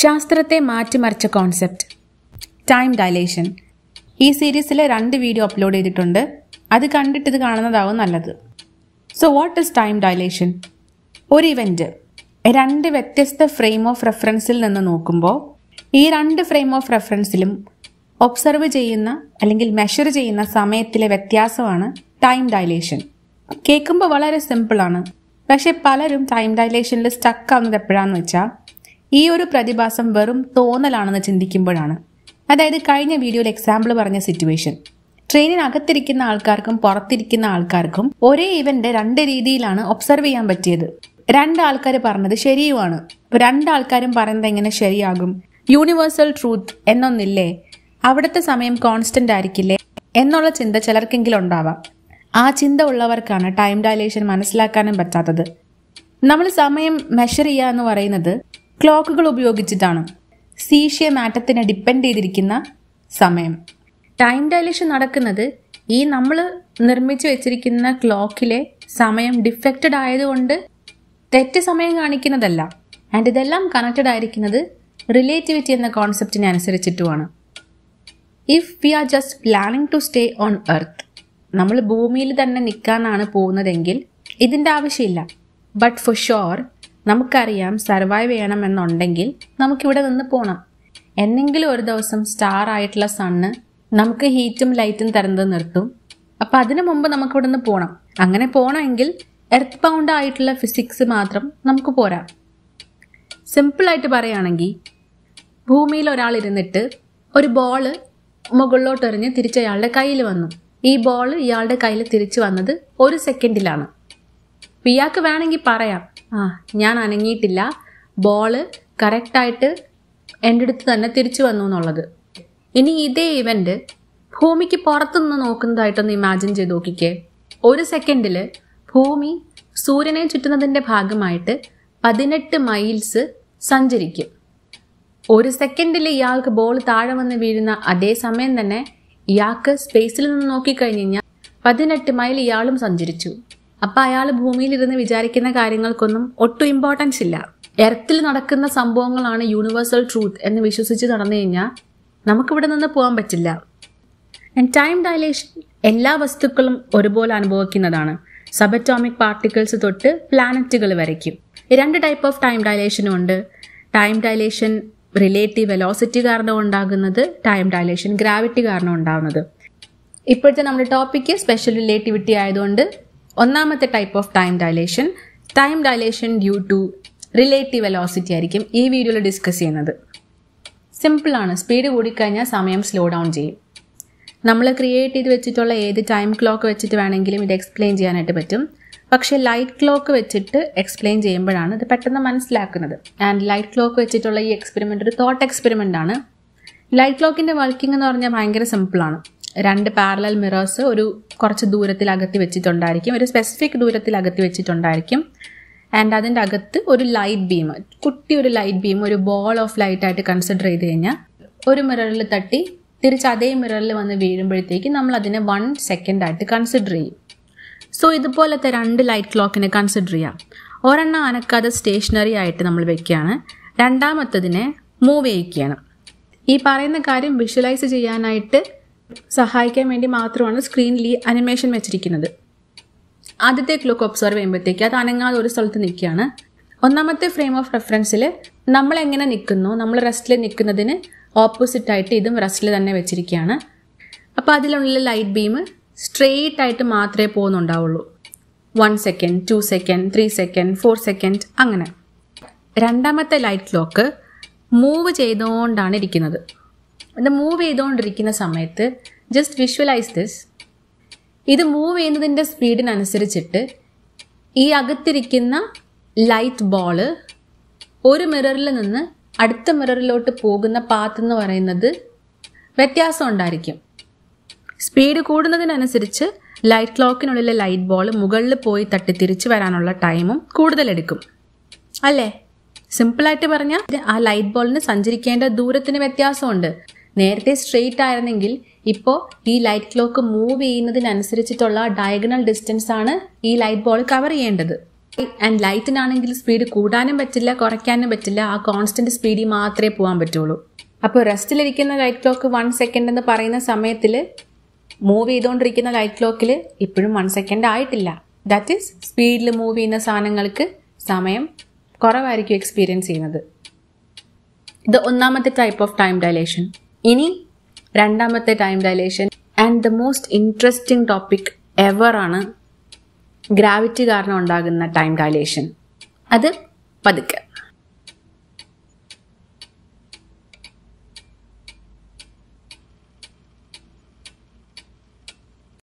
ശാസ്ത്രത്തെ മാറ്റിമറിച്ച concept time dilation ഈ സീരീസിലെ രണ്ട് വീഡിയോ അപ്ലോഡ് ചെയ്തിട്ടുണ്ട് അത് കണ്ടിട്ട് ഇത് കാണുന്നതാവും നല്ലത് so what is time dilation ഒരു ഇവൻറ്റ് രണ്ട് വ്യത്യസ്ത ഫ്രെയിം ഓഫ് റെഫറൻസിൽ നിന്ന് നോക്കുമ്പോൾ ഈ രണ്ട് ഫ്രെയിം ഓഫ് റെഫറൻസിലും ഒബ്സർവ് ചെയ്യുന്ന അല്ലെങ്കിൽ മെഷർ ചെയ്യുന്ന സമയത്തിലെ വ്യത്യാസമാണ് ടൈം ഡയലേഷൻ കേൾക്കുമ്പോൾ വളരെ സിമ്പിളാണ് പക്ഷെ പലരും ടൈം ഡയലേഷനിൽ സ്റ്റക്ക് ആവുന്നത് എപ്പോഴാണെന്ന് വെച്ചാൽ ഈ ഒരു പ്രതിഭാസം വെറും തോന്നലാണെന്ന് ചിന്തിക്കുമ്പോഴാണ് അതായത് കഴിഞ്ഞ വീഡിയോയിൽ എക്സാമ്പിൾ പറഞ്ഞ സിറ്റുവേഷൻ ട്രെയിനിനകത്തിരിക്കുന്ന ആൾക്കാർക്കും പുറത്തിരിക്കുന്ന ആൾക്കാർക്കും ഒരേ ഇവന്റ് രണ്ട് രീതിയിലാണ് ഒബ്സർവ് ചെയ്യാൻ പറ്റിയത് രണ്ടാൾക്കാർ പറഞ്ഞത് ശരിയുമാണ് രണ്ടാൾക്കാരും പറയുന്നത് എങ്ങനെ ശരിയാകും യൂണിവേഴ്സൽ ട്രൂത്ത് എന്നൊന്നില്ലേ അവിടുത്തെ സമയം കോൺസ്റ്റന്റ് ആയിരിക്കില്ലേ എന്നുള്ള ചിന്ത ചിലർക്കെങ്കിലും ഉണ്ടാവാം ആ ചിന്ത ഉള്ളവർക്കാണ് ടൈം ഡയലേഷൻ മനസ്സിലാക്കാനും പറ്റാത്തത് നമ്മൾ സമയം മെഷർ ചെയ്യുക എന്ന് പറയുന്നത് ക്ലോക്കുകൾ ഉപയോഗിച്ചിട്ടാണ് സീഷ്യ മാറ്റത്തിന് ഡിപ്പെൻഡ് ചെയ്തിരിക്കുന്ന സമയം ടൈം ഡയലേഷൻ നടക്കുന്നത് ഈ നമ്മൾ നിർമ്മിച്ചു വെച്ചിരിക്കുന്ന ക്ലോക്കിലെ സമയം ഡിഫക്റ്റഡ് ആയതുകൊണ്ട് തെറ്റ് സമയം കാണിക്കുന്നതല്ല ആൻഡ് ഇതെല്ലാം കണക്റ്റഡ് ആയിരിക്കുന്നത് റിലേറ്റിവിറ്റി എന്ന കോൺസെപ്റ്റിനെ അനുസരിച്ചിട്ടുമാണ് if we are just planning to stay on earth നമ്മൾ ഭൂമിയിൽ തന്നെ നിൽക്കാനാണ് പോകുന്നതെങ്കിൽ ഇതിൻ്റെ ആവശ്യമില്ല ബട്ട് ഫോർ ഷുവർ നമുക്കറിയാം സർവൈവ് ചെയ്യണമെന്നുണ്ടെങ്കിൽ നമുക്കിവിടെ നിന്ന് പോകണം എന്നെങ്കിലും ഒരു ദിവസം സ്റ്റാർ ആയിട്ടുള്ള സണ്ണ് നമുക്ക് ഹീറ്റും ലൈറ്റും തരുന്നത് നിർത്തും അപ്പം അതിനു മുമ്പ് നമുക്കിവിടെ നിന്ന് പോകണം അങ്ങനെ പോകണമെങ്കിൽ എർത്ത് ബൗണ്ട് ആയിട്ടുള്ള ഫിസിക്സ് മാത്രം നമുക്ക് പോരാ സിമ്പിളായിട്ട് പറയുകയാണെങ്കിൽ ഭൂമിയിൽ ഒരാൾ ഇരുന്നിട്ട് ഒരു ബോള് എറിഞ്ഞ് തിരിച്ച് അയാളുടെ കയ്യിൽ വന്നു ഈ ബോൾ ഇയാളുടെ കയ്യിൽ തിരിച്ചു വന്നത് ഒരു സെക്കൻഡിലാണ് പിയാക്ക് വേണമെങ്കിൽ പറയാം ആ ഞാൻ അനങ്ങിയിട്ടില്ല ബോള് കറക്റ്റായിട്ട് എൻ്റെ അടുത്ത് തന്നെ തിരിച്ചു വന്നു എന്നുള്ളത് ഇനി ഇതേ ഇവൻ്റ് ഭൂമിക്ക് പുറത്തുനിന്ന് നോക്കുന്നതായിട്ടൊന്ന് ഇമാജിൻ ചെയ്ത് നോക്കിക്കേ ഒരു സെക്കൻഡിൽ ഭൂമി സൂര്യനെ ചുറ്റുന്നതിൻ്റെ ഭാഗമായിട്ട് പതിനെട്ട് മൈൽസ് സഞ്ചരിക്കും ഒരു സെക്കൻഡിൽ ഇയാൾക്ക് ബോൾ താഴെ വന്ന് വീഴുന്ന അതേ സമയം തന്നെ ഇയാൾക്ക് സ്പേസിൽ നിന്ന് നോക്കിക്കഴിഞ്ഞ് കഴിഞ്ഞാൽ പതിനെട്ട് മൈൽ ഇയാളും സഞ്ചരിച്ചു അപ്പൊ അയാൾ ഭൂമിയിലിരുന്ന് വിചാരിക്കുന്ന കാര്യങ്ങൾക്കൊന്നും ഒട്ടും ഇമ്പോർട്ടൻസ് ഇല്ല എർത്തിൽ നടക്കുന്ന സംഭവങ്ങളാണ് യൂണിവേഴ്സൽ ട്രൂത്ത് എന്ന് വിശ്വസിച്ച് നടന്നു കഴിഞ്ഞാൽ നമുക്കിവിടെ നിന്ന് പോകാൻ പറ്റില്ല ആൻഡ് ടൈം ഡയലേഷൻ എല്ലാ വസ്തുക്കളും ഒരുപോലെ അനുഭവിക്കുന്നതാണ് സബറ്റോമിക് പാർട്ടിക്കിൾസ് തൊട്ട് പ്ലാനറ്റുകൾ വരയ്ക്കും രണ്ട് ടൈപ്പ് ഓഫ് ടൈം ഡയലേഷനും ഉണ്ട് ടൈം ഡയലേഷൻ റിലേറ്റീവ് വെലോസിറ്റി കാരണം ഉണ്ടാകുന്നത് ടൈം ഡയലേഷൻ ഗ്രാവിറ്റി കാരണം ഉണ്ടാകുന്നത് ഇപ്പോഴത്തെ നമ്മുടെ ടോപ്പിക്ക് സ്പെഷ്യൽ റിലേറ്റിവിറ്റി ആയതുകൊണ്ട് ഒന്നാമത്തെ type of time dilation time dilation due to relative velocity ആയിരിക്കും ഈ വീഡിയോയിൽ ഡിസ്കസ് ചെയ്യുന്നത് സിമ്പിളാണ് സ്പീഡ് കൂടിക്കഴിഞ്ഞാൽ സമയം സ്ലോ ഡൗൺ ചെയ്യും നമ്മൾ ക്രിയേറ്റ് ചെയ്ത് വെച്ചിട്ടുള്ള ഏത് ടൈം ക്ലോക്ക് വെച്ചിട്ട് വേണമെങ്കിലും ഇത് എക്സ്പ്ലെയിൻ ചെയ്യാനായിട്ട് പറ്റും പക്ഷേ ലൈറ്റ് ക്ലോക്ക് വെച്ചിട്ട് എക്സ്പ്ലെയിൻ ചെയ്യുമ്പോഴാണ് ഇത് പെട്ടെന്ന് മനസ്സിലാക്കുന്നത് ആൻഡ് ലൈറ്റ് ക്ലോക്ക് വെച്ചിട്ടുള്ള ഈ എക്സ്പെരിമെൻ്റ് ഒരു തോട്ട് എക്സ്പെരിമെൻ്റ് ആണ് ലൈറ്റ് ക്ലോക്കിൻ്റെ വർക്കിംഗ് എന്ന് പറഞ്ഞാൽ ഭയങ്കര സിമ്പിളാണ് രണ്ട് പാരലൽ മിറേഴ്സ് ഒരു കുറച്ച് ദൂരത്തിൽ അകത്തി വെച്ചിട്ടുണ്ടായിരിക്കും ഒരു സ്പെസിഫിക് ദൂരത്തിൽ അകത്തി വെച്ചിട്ടുണ്ടായിരിക്കും ആൻഡ് അതിൻ്റെ അകത്ത് ഒരു ലൈറ്റ് ബീം കുട്ടി ഒരു ലൈറ്റ് ബീം ഒരു ബോൾ ഓഫ് ലൈറ്റ് ആയിട്ട് കൺസിഡർ ചെയ്ത് കഴിഞ്ഞാൽ ഒരു മിററിൽ തട്ടി തിരിച്ച് അതേ മിററിൽ വന്ന് വീഴുമ്പോഴത്തേക്ക് നമ്മൾ അതിനെ വൺ സെക്കൻഡ് ആയിട്ട് കൺസിഡർ ചെയ്യും സോ ഇതുപോലത്തെ രണ്ട് ലൈറ്റ് ക്ലോക്കിനെ കൺസിഡർ ചെയ്യാം ഒരെണ്ണം അനക്കാതെ സ്റ്റേഷനറി ആയിട്ട് നമ്മൾ വെക്കുകയാണ് രണ്ടാമത്തതിനെ മൂവ് ചെയ്യിക്കുകയാണ് ഈ പറയുന്ന കാര്യം വിഷ്വലൈസ് ചെയ്യാനായിട്ട് സഹായിക്കാൻ വേണ്ടി മാത്രമാണ് സ്ക്രീനിൽ ഈ അനിമേഷൻ വെച്ചിരിക്കുന്നത് ആദ്യത്തെ ക്ലോക്ക് ഒബ്സർവ് ചെയ്യുമ്പോഴത്തേക്ക് അത് അനങ്ങാതെ ഒരു സ്ഥലത്ത് നിൽക്കുകയാണ് ഒന്നാമത്തെ ഫ്രെയിം ഓഫ് റെഫറൻസിൽ നമ്മൾ എങ്ങനെ നിൽക്കുന്നു നമ്മൾ റെസ്റ്റിൽ നിൽക്കുന്നതിന് ഓപ്പോസിറ്റായിട്ട് ഇതും റെസ്റ്റിൽ തന്നെ വെച്ചിരിക്കുകയാണ് അപ്പോൾ അതിലുള്ള ലൈറ്റ് ബീം സ്ട്രെയിറ്റ് ആയിട്ട് മാത്രമേ പോകുന്നുണ്ടാവുള്ളൂ one second two second three second four second അങ്ങനെ രണ്ടാമത്തെ ലൈറ്റ് ക്ലോക്ക് മൂവ് ചെയ്തുകൊണ്ടാണ് ഇരിക്കുന്നത് ഇത് മൂവ് ചെയ്തുകൊണ്ടിരിക്കുന്ന സമയത്ത് ജസ്റ്റ് വിഷ്വലൈസ് ദിസ് ഇത് മൂവ് ചെയ്യുന്നതിൻ്റെ സ്പീഡിനനുസരിച്ചിട്ട് ഈ അകത്തിരിക്കുന്ന ലൈറ്റ് ബോള് ഒരു മിററിൽ നിന്ന് അടുത്ത മിററിലോട്ട് പോകുന്ന പാത്ത് എന്ന് പറയുന്നത് വ്യത്യാസം ഉണ്ടായിരിക്കും സ്പീഡ് കൂടുന്നതിനനുസരിച്ച് ലൈറ്റ് ക്ലോക്കിനുള്ളിലെ ലൈറ്റ് ബോൾ മുകളിൽ പോയി തട്ടി തിരിച്ചു വരാനുള്ള ടൈമും കൂടുതലെടുക്കും അല്ലേ സിമ്പിളായിട്ട് പറഞ്ഞാൽ ആ ലൈറ്റ് ബോളിന് സഞ്ചരിക്കേണ്ട ദൂരത്തിന് വ്യത്യാസമുണ്ട് നേരത്തെ സ്ട്രെയിറ്റ് ആയിരുന്നെങ്കിൽ ഇപ്പോൾ ഈ ലൈറ്റ് ക്ലോക്ക് മൂവ് ചെയ്യുന്നതിനനുസരിച്ചിട്ടുള്ള ഡയഗണൽ ഡിസ്റ്റൻസ് ആണ് ഈ ലൈറ്റ് ബോൾ കവർ ചെയ്യേണ്ടത് ആൻഡ് ലൈറ്റിനാണെങ്കിൽ സ്പീഡ് കൂടാനും പറ്റില്ല കുറയ്ക്കാനും പറ്റില്ല ആ കോൺസ്റ്റന്റ് സ്പീഡിൽ മാത്രമേ പോകാൻ പറ്റുള്ളൂ അപ്പോൾ റെസ്റ്റിലിരിക്കുന്ന ലൈറ്റ് ക്ലോക്ക് വൺ സെക്കൻഡ് എന്ന് പറയുന്ന സമയത്തിൽ മൂവ് ചെയ്തുകൊണ്ടിരിക്കുന്ന ലൈറ്റ് ക്ലോക്കിൽ ഇപ്പോഴും വൺ സെക്കൻഡ് ആയിട്ടില്ല ദാറ്റ് ഈസ് സ്പീഡിൽ മൂവ് ചെയ്യുന്ന സാധനങ്ങൾക്ക് സമയം കുറവായിരിക്കും എക്സ്പീരിയൻസ് ചെയ്യുന്നത് ഇത് ഒന്നാമത്തെ ടൈപ്പ് ഓഫ് ടൈം ഡയലേഷൻ ഇനി രണ്ടാമത്തെ time dilation and the most interesting topic ever ആണ് ഗ്രാവിറ്റി കാരണം ഉണ്ടാകുന്ന ടൈം ഡയലേഷൻ അത് പതുക്കെ